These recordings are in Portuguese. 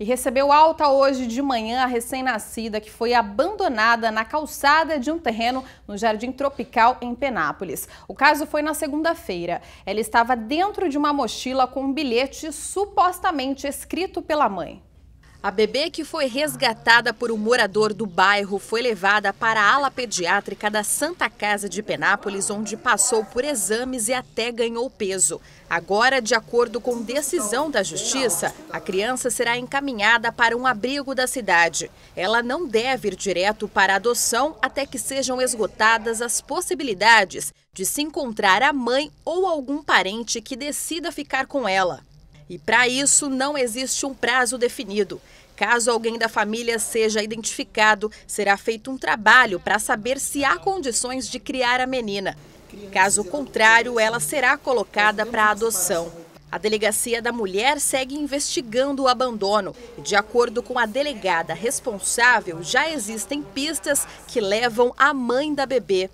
e recebeu alta hoje de manhã a recém-nascida que foi abandonada na calçada de um terreno no Jardim Tropical em Penápolis. O caso foi na segunda-feira. Ela estava dentro de uma mochila com um bilhete supostamente escrito pela mãe. A bebê que foi resgatada por um morador do bairro foi levada para a ala pediátrica da Santa Casa de Penápolis, onde passou por exames e até ganhou peso. Agora, de acordo com decisão da justiça, a criança será encaminhada para um abrigo da cidade. Ela não deve ir direto para adoção até que sejam esgotadas as possibilidades de se encontrar a mãe ou algum parente que decida ficar com ela. E para isso não existe um prazo definido. Caso alguém da família seja identificado, será feito um trabalho para saber se há condições de criar a menina. Caso contrário, ela será colocada para adoção. A Delegacia da Mulher segue investigando o abandono. De acordo com a delegada responsável, já existem pistas que levam à mãe da bebê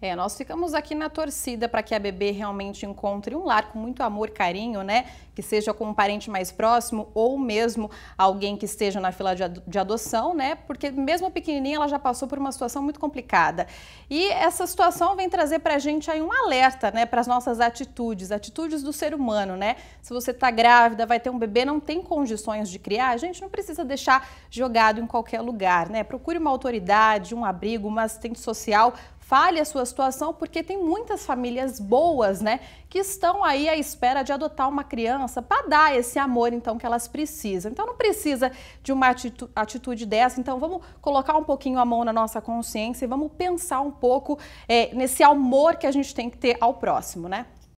é, nós ficamos aqui na torcida para que a bebê realmente encontre um lar com muito amor, carinho, né? Que seja com um parente mais próximo ou mesmo alguém que esteja na fila de, de adoção, né? Porque mesmo pequenininha ela já passou por uma situação muito complicada. E essa situação vem trazer para a gente aí um alerta, né? Para as nossas atitudes, atitudes do ser humano, né? Se você está grávida, vai ter um bebê, não tem condições de criar, a gente não precisa deixar jogado em qualquer lugar, né? Procure uma autoridade, um abrigo, uma assistente social Fale a sua situação, porque tem muitas famílias boas, né, que estão aí à espera de adotar uma criança para dar esse amor, então, que elas precisam. Então, não precisa de uma atitude dessa. Então, vamos colocar um pouquinho a mão na nossa consciência e vamos pensar um pouco é, nesse amor que a gente tem que ter ao próximo, né?